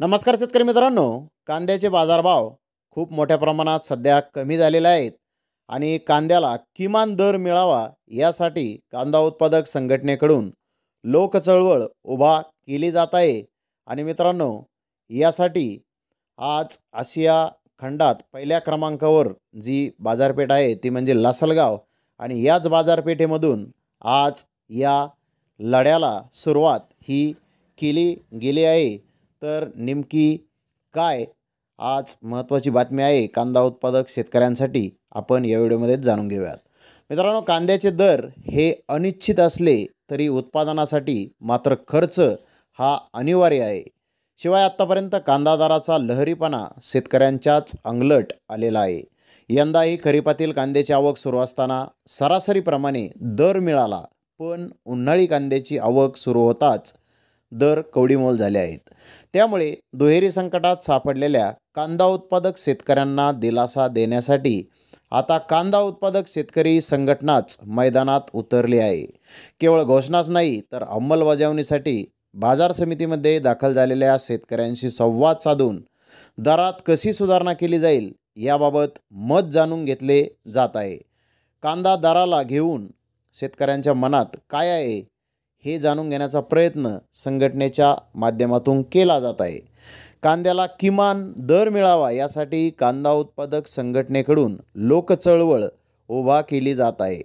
नमस्कार शेतकरी मित्रांनो कांद्याचे बाजारभाव खूप मोठ्या प्रमाणात सध्या कमी झालेले आहेत आणि कांद्याला किमान दर मिळावा यासाठी कांदा उत्पादक संघटनेकडून लोकचळवळ उभा केली जात आहे आणि मित्रांनो यासाठी आज आशिया खंडात पहिल्या क्रमांकावर जी बाजारपेठ आहे ती म्हणजे लासलगाव आणि याच बाजारपेठेमधून आज या लढ्याला सुरुवात ही केली गेली आहे तर नेमकी काय आज महत्त्वाची बातमी आहे कांदा उत्पादक शेतकऱ्यांसाठी आपण या व्हिडिओमध्ये जाणून घेऊयात मित्रांनो कांद्याचे दर हे अनिश्चित असले तरी उत्पादनासाठी मात्र खर्च हा अनिवार्य आहे शिवाय आत्तापर्यंत कांदा दराचा लहरीपणा शेतकऱ्यांच्याच अंगलट आलेला आहे यंदाही खरीपातील कांद्याची आवक सुरू असताना सरासरीप्रमाणे दर मिळाला पण उन्हाळी कांद्याची आवक सुरू होताच दर कवडीमोल झाले आहेत त्यामुळे दुहेरी संकटात सापडलेल्या कांदा उत्पादक शेतकऱ्यांना दिलासा देण्यासाठी आता कांदा उत्पादक शेतकरी संघटनाच मैदानात उतरली आहे केवळ घोषणाच नाही तर अंमलबजावणीसाठी बाजार समितीमध्ये दाखल झालेल्या शेतकऱ्यांशी संवाद साधून दरात कशी सुधारणा केली जाईल याबाबत मत जाणून घेतले जात आहे कांदा दराला घेऊन शेतकऱ्यांच्या मनात काय आहे हे जाणून घेण्याचा प्रयत्न संघटनेच्या माध्यमातून केला जात आहे कांद्याला किमान दर मिळावा यासाठी कांदा उत्पादक संघटनेकडून लोकचळवळ उभा केली जात आहे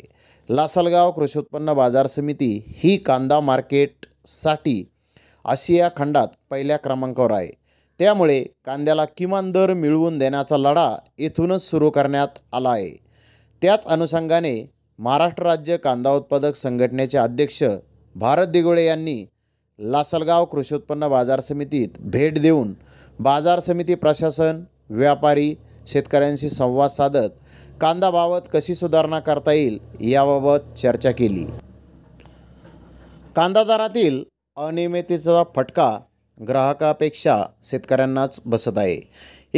लासलगाव कृषी उत्पन्न बाजार समिती ही कांदा मार्केटसाठी आशिया खंडात पहिल्या क्रमांकावर आहे त्यामुळे कांद्याला किमान दर मिळवून देण्याचा लढा येथूनच सुरू करण्यात आला आहे त्याच अनुषंगाने महाराष्ट्र राज्य कांदा उत्पादक संघटनेचे अध्यक्ष भारत दिगोळे यांनी लासलगाव कृषी उत्पन्न बाजार समितीत भेट देऊन बाजार समिती प्रशासन व्यापारी शेतकऱ्यांशी संवाद साधत कांदाबाबत कशी सुधारणा करता येईल याबाबत चर्चा केली कांदा दरातील अनियमिततेचा फटका ग्राहकापेक्षा शेतकऱ्यांनाच बसत आहे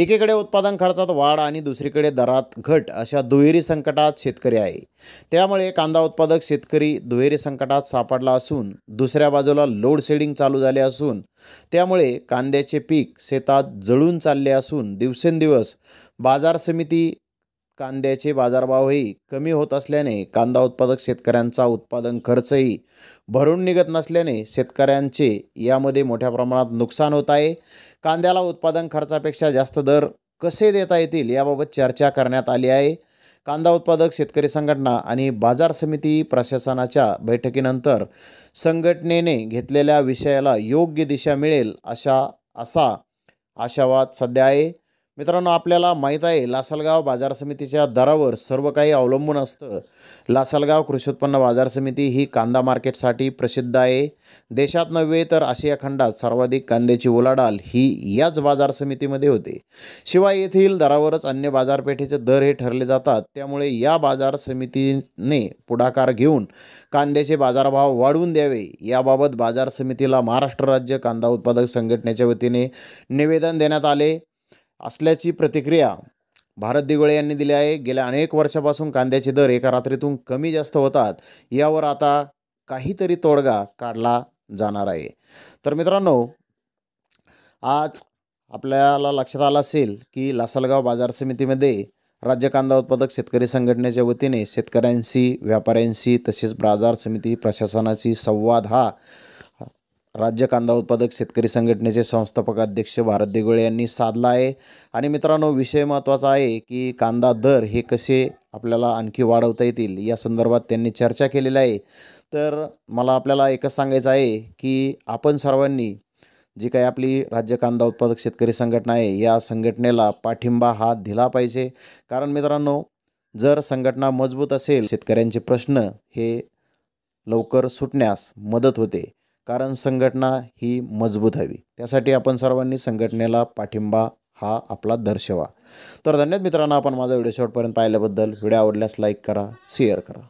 एकीकडे उत्पादन खर्चात वाढ आणि दुसरीकडे दरात घट अशा दुहेरी संकटात शेतकरी आहे त्यामुळे कांदा उत्पादक शेतकरी दुहेरी संकटात सापडला असून दुसऱ्या बाजूला लोड शेडिंग चालू झाले असून त्यामुळे कांद्याचे पीक शेतात जळून चालले असून दिवसेंदिवस बाजार समिती कांद्याचे बाजारभावही कमी होत असल्याने कांदा उत्पादक शेतकऱ्यांचा उत्पादन खर्चही भरून निघत नसल्याने शेतकऱ्यांचे यामध्ये मोठ्या प्रमाणात नुकसान होत आहे कांद्याला उत्पादन खर्चापेक्षा जास्त दर कसे देता येतील याबाबत चर्चा करण्यात आली आहे कांदा उत्पादक शेतकरी संघटना आणि बाजार समिती प्रशासनाच्या बैठकीनंतर संघटनेने घेतलेल्या विषयाला योग्य दिशा मिळेल अशा असा आशावाद सध्या आहे मित्रांनो आपल्याला माहीत आहे लासलगाव बाजार समितीच्या दरावर सर्व काही अवलंबून असतं लासलगाव कृषी उत्पन्न बाजार समिती ही कांदा मार्केटसाठी प्रसिद्ध आहे देशात नव्हे तर आशिया खंडात सर्वाधिक कांद्याची उलाढाल ही याच बाजार समितीमध्ये होते शिवाय येथील दरावरच अन्य बाजारपेठेचे दर हे ठरले जातात त्यामुळे या बाजार समितीने पुढाकार घेऊन कांद्याचे बाजारभाव वाढवून द्यावे याबाबत बाजार समितीला महाराष्ट्र राज्य कांदा उत्पादक संघटनेच्या वतीने निवेदन देण्यात आले असल्याची प्रतिक्रिया भारत दिगोळे यांनी दिली आहे गेल्या अनेक वर्षापासून कांद्याचे दर एका रात्रीतून कमी जास्त होतात यावर आता काहीतरी तोडगा काढला जाणार आहे तर मित्रांनो आज आपल्याला लक्षात आलं असेल की लासलगाव बाजार समितीमध्ये राज्य कांदा उत्पादक शेतकरी संघटनेच्या वतीने शेतकऱ्यांशी व्यापाऱ्यांशी तसेच बाजार समिती प्रशासनाशी संवाद हा राज्य कांदा उत्पादक शेतकरी संघटनेचे संस्थापक अध्यक्ष भारत देगुळे यांनी साधला आहे आणि मित्रांनो विषय महत्त्वाचा आहे की कांदा दर हे कसे आपल्याला आणखी वाढवता येतील या संदर्भात त्यांनी चर्चा केलेली आहे तर मला आपल्याला एकच सांगायचं आहे की आपण सर्वांनी जी काही आपली राज्य कांदा उत्पादक शेतकरी संघटना आहे या संघटनेला पाठिंबा हा दिला पाहिजे कारण मित्रांनो जर संघटना मजबूत असेल शेतकऱ्यांचे प्रश्न हे लवकर सुटण्यास मदत होते कारण संघटना ही मजबूत हवी त्यासाठी आपण सर्वांनी संघटनेला पाठिंबा हा आपला दर्शवा तर धन्यवाद मित्रांनो आपण माझा व्हिडिओ शॉर्टपर्यंत पाहिल्याबद्दल व्हिडिओ आवडल्यास लाईक करा शेअर करा